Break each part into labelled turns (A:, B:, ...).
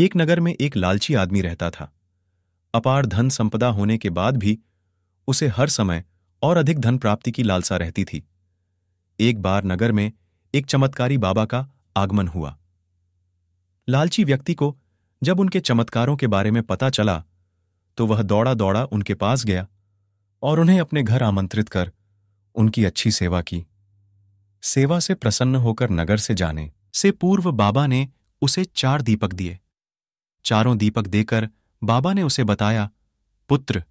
A: एक नगर में एक लालची आदमी रहता था अपार धन संपदा होने के बाद भी उसे हर समय और अधिक धन प्राप्ति की लालसा रहती थी एक बार नगर में एक चमत्कारी बाबा का आगमन हुआ लालची व्यक्ति को जब उनके चमत्कारों के बारे में पता चला तो वह दौड़ा दौड़ा उनके पास गया और उन्हें अपने घर आमंत्रित कर उनकी अच्छी सेवा की सेवा से प्रसन्न होकर नगर से जाने से पूर्व बाबा ने उसे चार दीपक दिए चारों दीपक देकर बाबा ने उसे बताया पुत्र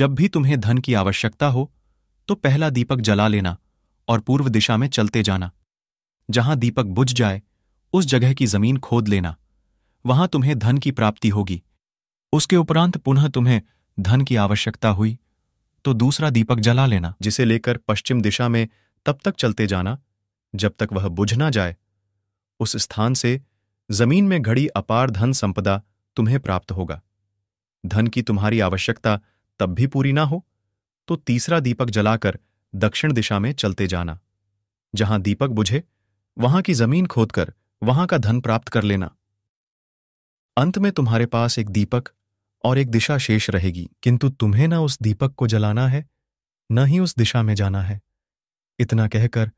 A: जब भी तुम्हें धन की आवश्यकता हो तो पहला दीपक जला लेना और पूर्व दिशा में चलते जाना जहां दीपक बुझ जाए उस जगह की जमीन खोद लेना वहां तुम्हें धन की प्राप्ति होगी उसके उपरांत पुनः तुम्हें धन की आवश्यकता हुई तो दूसरा दीपक जला लेना जिसे लेकर पश्चिम दिशा में तब तक चलते जाना जब तक वह बुझ ना जाए उस स्थान से जमीन में घड़ी अपार धन संपदा तुम्हें प्राप्त होगा धन की तुम्हारी आवश्यकता तब भी पूरी ना हो तो तीसरा दीपक जलाकर दक्षिण दिशा में चलते जाना जहां दीपक बुझे वहां की जमीन खोदकर वहां का धन प्राप्त कर लेना अंत में तुम्हारे पास एक दीपक और एक दिशा शेष रहेगी किंतु तुम्हें ना उस दीपक को जलाना है न ही उस दिशा में जाना है इतना कहकर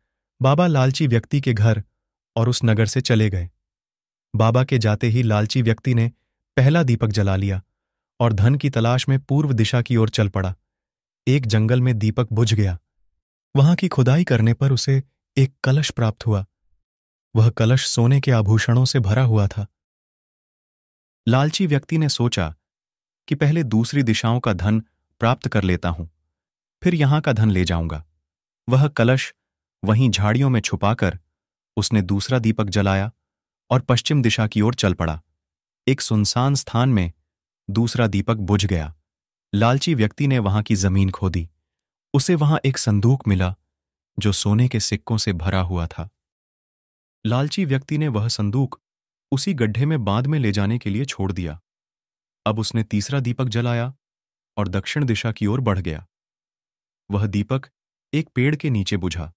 A: बाबा लालची व्यक्ति के घर और उस नगर से चले गए बाबा के जाते ही लालची व्यक्ति ने पहला दीपक जला लिया और धन की तलाश में पूर्व दिशा की ओर चल पड़ा एक जंगल में दीपक बुझ गया वहां की खुदाई करने पर उसे एक कलश प्राप्त हुआ वह कलश सोने के आभूषणों से भरा हुआ था लालची व्यक्ति ने सोचा कि पहले दूसरी दिशाओं का धन प्राप्त कर लेता हूं फिर यहां का धन ले जाऊंगा वह कलश वहीं झाड़ियों में छुपाकर उसने दूसरा दीपक जलाया और पश्चिम दिशा की ओर चल पड़ा एक सुनसान स्थान में दूसरा दीपक बुझ गया लालची व्यक्ति ने वहां की जमीन खोदी उसे वहां एक संदूक मिला जो सोने के सिक्कों से भरा हुआ था लालची व्यक्ति ने वह संदूक उसी गड्ढे में बांध में ले जाने के लिए छोड़ दिया अब उसने तीसरा दीपक जलाया और दक्षिण दिशा की ओर बढ़ गया वह दीपक एक पेड़ के नीचे बुझा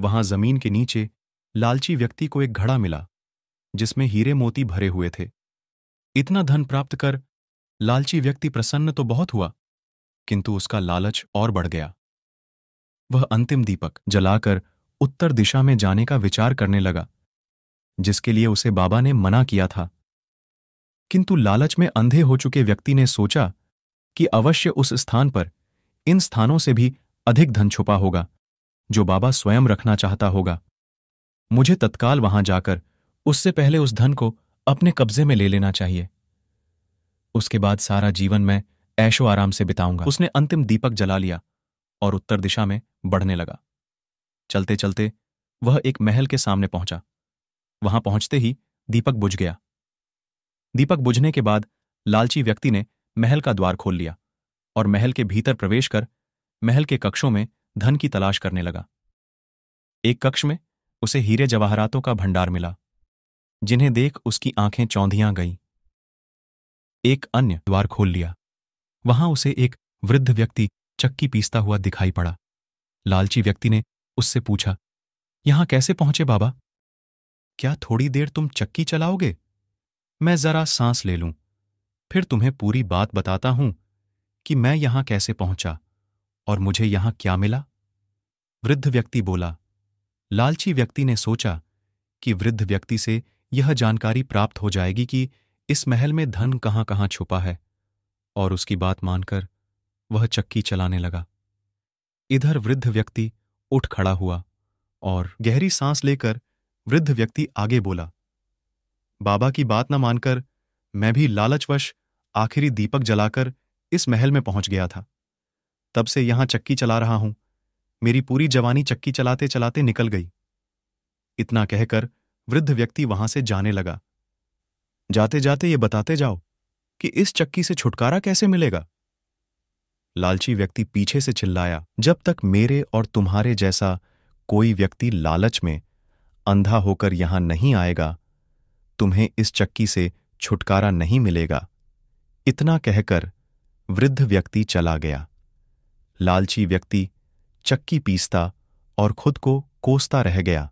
A: वहां जमीन के नीचे लालची व्यक्ति को एक घड़ा मिला जिसमें हीरे मोती भरे हुए थे इतना धन प्राप्त कर लालची व्यक्ति प्रसन्न तो बहुत हुआ किंतु उसका लालच और बढ़ गया वह अंतिम दीपक जलाकर उत्तर दिशा में जाने का विचार करने लगा जिसके लिए उसे बाबा ने मना किया था किंतु लालच में अंधे हो चुके व्यक्ति ने सोचा कि अवश्य उस स्थान पर इन स्थानों से भी अधिक धन छुपा होगा जो बाबा स्वयं रखना चाहता होगा मुझे तत्काल वहां जाकर उससे पहले उस धन को अपने कब्जे में ले लेना चाहिए उसके बाद सारा जीवन मैं ऐशो आराम से बिताऊंगा उसने अंतिम दीपक जला लिया और उत्तर दिशा में बढ़ने लगा चलते चलते वह एक महल के सामने पहुंचा वहां पहुंचते ही दीपक बुझ गया दीपक बुझने के बाद लालची व्यक्ति ने महल का द्वार खोल लिया और महल के भीतर प्रवेश कर महल के कक्षों में धन की तलाश करने लगा एक कक्ष में उसे हीरे जवाहरातों का भंडार मिला जिन्हें देख उसकी आंखें चौंधियां गई एक अन्य द्वार खोल लिया वहां उसे एक वृद्ध व्यक्ति चक्की पीसता हुआ दिखाई पड़ा लालची व्यक्ति ने उससे पूछा यहां कैसे पहुंचे बाबा क्या थोड़ी देर तुम चक्की चलाओगे मैं जरा सांस ले लूं फिर तुम्हें पूरी बात बताता हूं कि मैं यहां कैसे पहुंचा और मुझे यहां क्या मिला वृद्ध व्यक्ति बोला लालची व्यक्ति ने सोचा कि वृद्ध व्यक्ति से यह जानकारी प्राप्त हो जाएगी कि इस महल में धन कहां कहां छुपा है और उसकी बात मानकर वह चक्की चलाने लगा इधर वृद्ध व्यक्ति उठ खड़ा हुआ और गहरी सांस लेकर वृद्ध व्यक्ति आगे बोला बाबा की बात न मानकर मैं भी लालचवश आखिरी दीपक जलाकर इस महल में पहुंच गया था तब से यहां चक्की चला रहा हूं मेरी पूरी जवानी चक्की चलाते चलाते निकल गई इतना कहकर वृद्ध व्यक्ति वहां से जाने लगा जाते जाते ये बताते जाओ कि इस चक्की से छुटकारा कैसे मिलेगा लालची व्यक्ति पीछे से चिल्लाया जब तक मेरे और तुम्हारे जैसा कोई व्यक्ति लालच में अंधा होकर यहां नहीं आएगा तुम्हें इस चक्की से छुटकारा नहीं मिलेगा इतना कहकर वृद्ध व्यक्ति चला गया लालची व्यक्ति चक्की पीसता और खुद को कोसता रह गया